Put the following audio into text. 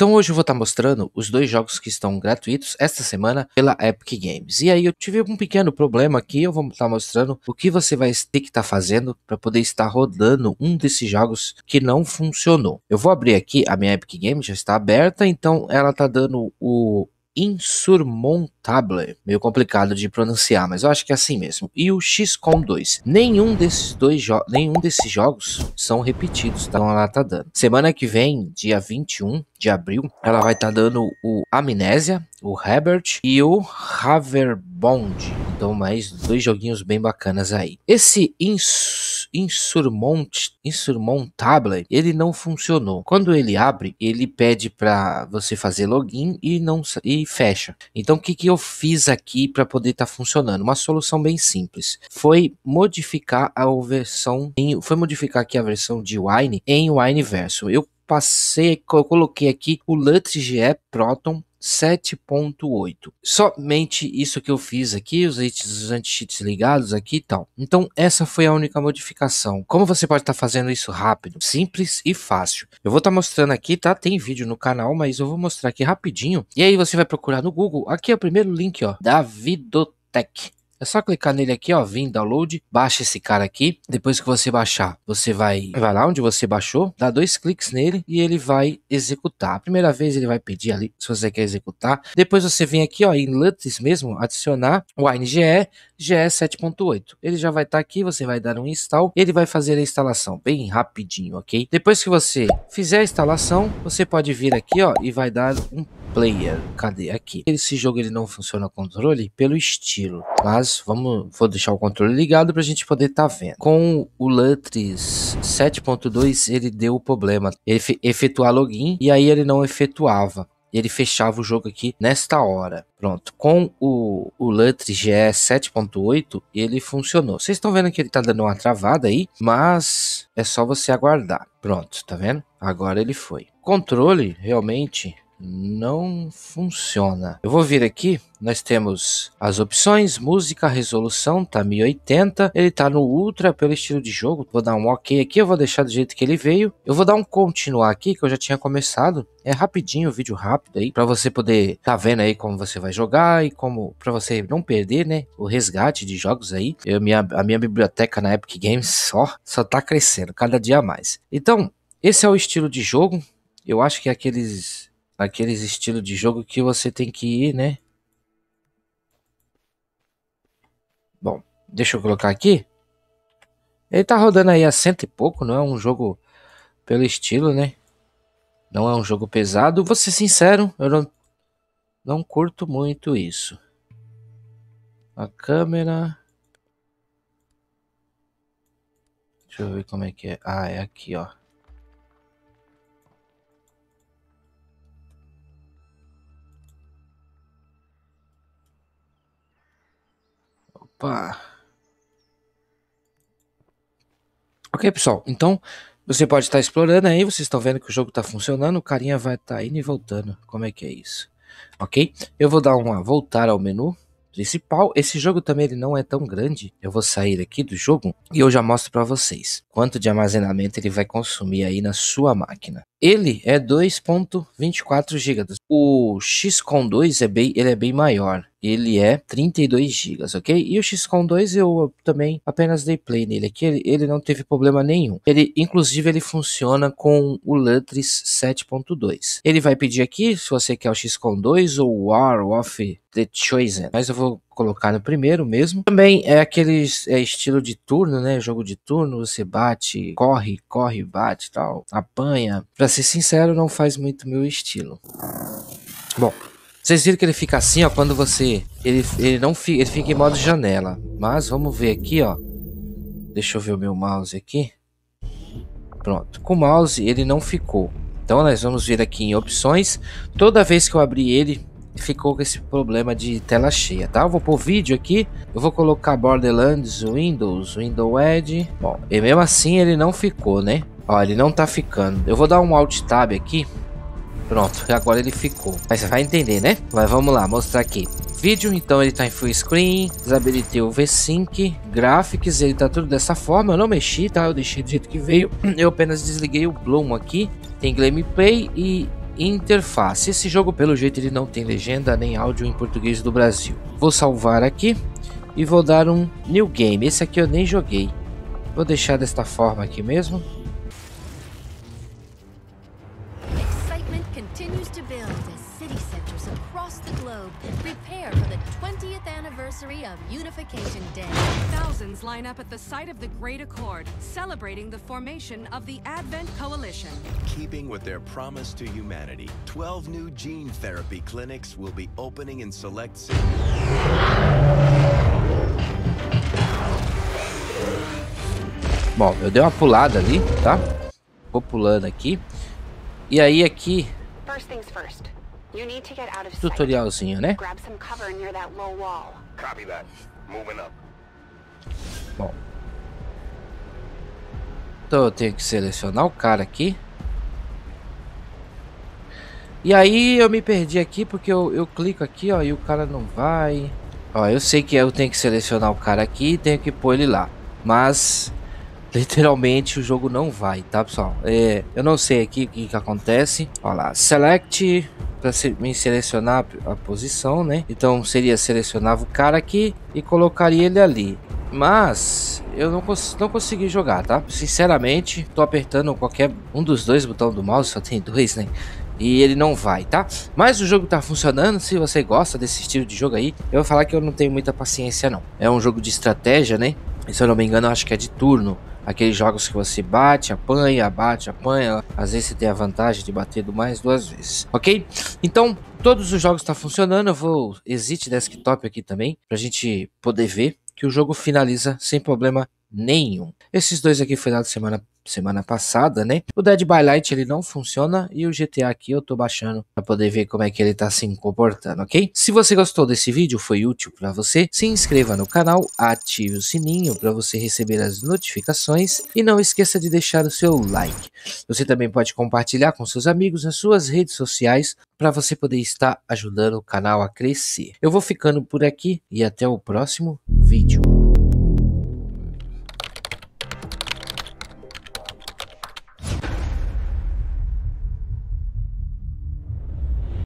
Então hoje eu vou estar tá mostrando os dois jogos que estão gratuitos esta semana pela Epic Games. E aí eu tive um pequeno problema aqui, eu vou estar tá mostrando o que você vai ter que estar tá fazendo para poder estar rodando um desses jogos que não funcionou. Eu vou abrir aqui a minha Epic Games, já está aberta, então ela está dando o insurmontable. Meio complicado de pronunciar, mas eu acho que é assim mesmo. E o XCOM 2. Nenhum desses dois nenhum desses jogos são repetidos, tá? Então ela tá dando. Semana que vem, dia 21 de abril, ela vai estar tá dando o Amnésia, o Herbert e o Haverbond. Então mais dois joguinhos bem bacanas aí. Esse Insurmontable insurmontável, ele não funcionou. Quando ele abre, ele pede para você fazer login e não e fecha. Então o que, que eu fiz aqui para poder estar tá funcionando? Uma solução bem simples. Foi modificar a versão em, foi modificar aqui a versão de Wine em Wine Verso. Eu passei, eu coloquei aqui o LutGE Proton 7.8. Somente isso que eu fiz aqui, os, anti-cheats ligados aqui e tal. Então essa foi a única modificação. Como você pode estar tá fazendo isso rápido, simples e fácil? Eu vou estar tá mostrando aqui, tá? Tem vídeo no canal, mas eu vou mostrar aqui rapidinho. E aí você vai procurar no Google, aqui é o primeiro link, ó, da Vidotec. É só clicar nele aqui, ó, vim download, baixa esse cara aqui. Depois que você baixar, você vai, vai lá onde você baixou, dá dois cliques nele e ele vai executar. A primeira vez ele vai pedir ali se você quer executar. Depois você vem aqui, ó, em LUTs mesmo, adicionar o ANGE GE7.8. Ele já vai estar tá aqui, você vai dar um install, ele vai fazer a instalação bem rapidinho, ok? Depois que você fizer a instalação, você pode vir aqui, ó, e vai dar um player. Cadê? Aqui. Esse jogo ele não funciona controle pelo estilo, mas vamos, vou deixar o controle ligado para a gente poder estar tá vendo. Com o Lutris 7.2 ele deu o problema, ele efetuar login e aí ele não efetuava. Ele fechava o jogo aqui nesta hora. Pronto. Com o, o Lutri GE 7.8, ele funcionou. Vocês estão vendo que ele tá dando uma travada aí, mas é só você aguardar. Pronto, tá vendo? Agora ele foi. Controle, realmente, não funciona. Eu vou vir aqui, nós temos as opções, música, resolução, tá 1080, ele tá no ultra pelo estilo de jogo, vou dar um ok aqui, eu vou deixar do jeito que ele veio. Eu vou dar um continuar aqui, que eu já tinha começado, é rapidinho, vídeo rápido aí, para você poder tá vendo aí como você vai jogar e como para você não perder, né, o resgate de jogos aí. Eu, minha, a minha biblioteca na Epic Games só, só tá crescendo cada dia mais. Então, esse é o estilo de jogo, eu acho que é aqueles naqueles estilos de jogo que você tem que ir, né? Bom, deixa eu colocar aqui. Ele tá rodando aí a cento e pouco, não é um jogo pelo estilo, né? Não é um jogo pesado. Vou ser sincero, eu não, não curto muito isso. A câmera. Deixa eu ver como é que é. Ah, é aqui, ó. Opa! Ok, pessoal. Então, você pode estar explorando aí. Vocês estão vendo que o jogo está funcionando. O carinha vai estar tá indo e voltando. Como é que é isso? Ok? Eu vou dar uma voltar ao menu principal. Esse jogo também ele não é tão grande. Eu vou sair aqui do jogo e eu já mostro para vocês quanto de armazenamento ele vai consumir aí na sua máquina. Ele é 2.24 GB. O XCOM 2 é bem, ele é bem maior ele é 32 GB, ok? E o XCOM 2 eu também apenas dei play nele aqui, ele, ele não teve problema nenhum. Ele, inclusive, ele funciona com o Lutris 7.2. Ele vai pedir aqui se você quer o XCOM 2 ou War of The Chosen, mas eu vou colocar no primeiro mesmo. Também é aquele é estilo de turno, né? Jogo de turno, você bate, corre, corre, bate, tal, apanha. Para ser sincero, não faz muito meu estilo. Bom, vocês viram que ele fica assim, ó, quando você... Ele, ele não fica, ele fica em modo janela. Mas vamos ver aqui, ó. Deixa eu ver o meu mouse aqui. Pronto. Com o mouse ele não ficou. Então nós vamos vir aqui em opções. Toda vez que eu abri ele, ficou com esse problema de tela cheia, tá? Eu vou pôr vídeo aqui, eu vou colocar Borderlands, Windows, Windows Edge. Bom, e mesmo assim ele não ficou, né? Ó, ele não tá ficando. Eu vou dar um Alt Tab aqui Pronto, e agora ele ficou. Mas você vai entender, né? Mas vamos lá, mostrar aqui. Vídeo, então ele tá em full screen, desabilitei o V-Sync, graphics, ele tá tudo dessa forma, eu não mexi, tá? Eu deixei do jeito que veio, eu apenas desliguei o Bloom aqui, tem gameplay e interface. Esse jogo, pelo jeito, ele não tem legenda nem áudio em português do Brasil. Vou salvar aqui e vou dar um New Game, esse aqui eu nem joguei. Vou deixar desta forma aqui mesmo. Dedication Day. Thousands line up at the site of the Great Accord, celebrating the formation of the Advent Coalition. keeping with their promise to humanity, 12 new gene therapy clinics will be opening in select cities. Bom, eu dei uma pulada ali, tá? Vou pulando aqui. E aí aqui... Tutorialzinho, né? Grab some cover near that low wall. Copy that. Bom. Então eu tenho que selecionar o cara aqui. E aí eu me perdi aqui porque eu, eu clico aqui, ó, e o cara não vai. Ó, eu sei que eu tenho que selecionar o cara aqui e tenho que pôr ele lá. Mas, literalmente, o jogo não vai, tá, pessoal? É, eu não sei aqui o que, que acontece. Ó lá, select para me selecionar a posição, né? Então seria selecionava o cara aqui e colocaria ele ali. Mas eu não, cons não consegui jogar, tá? Sinceramente, tô apertando qualquer um dos dois botões do mouse, só tem dois, né? e ele não vai, tá? Mas o jogo tá funcionando, se você gosta desse estilo de jogo aí, eu vou falar que eu não tenho muita paciência não. É um jogo de estratégia, né? E se eu não me engano, acho que é de turno. Aqueles jogos que você bate, apanha, bate, apanha. Às vezes você tem a vantagem de bater do mais duas vezes, ok? Então, todos os jogos estão tá funcionando. Eu vou exit desktop aqui também, pra gente poder ver que o jogo finaliza sem problema nenhum. Esses dois aqui foi dado semana semana passada, né? O Dead by Light ele não funciona e o GTA aqui eu tô baixando para poder ver como é que ele tá se comportando, ok? Se você gostou desse vídeo, foi útil para você, se inscreva no canal, ative o sininho para você receber as notificações e não esqueça de deixar o seu like. Você também pode compartilhar com seus amigos nas suas redes sociais para você poder estar ajudando o canal a crescer. Eu vou ficando por aqui e até o próximo vídeo.